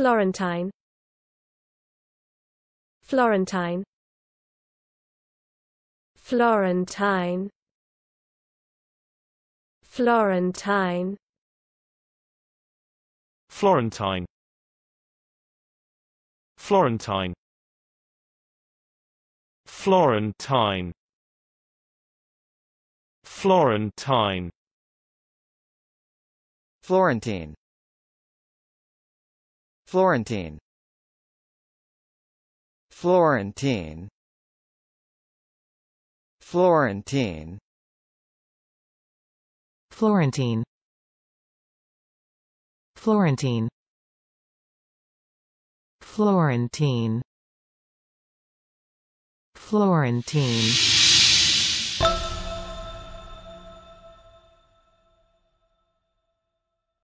Florentine Florentine Florentine Florentine Florentine Florentine Florentine Florentine Florentine Florentine Florentine Florentine Florentine Florentine Florentine Florentine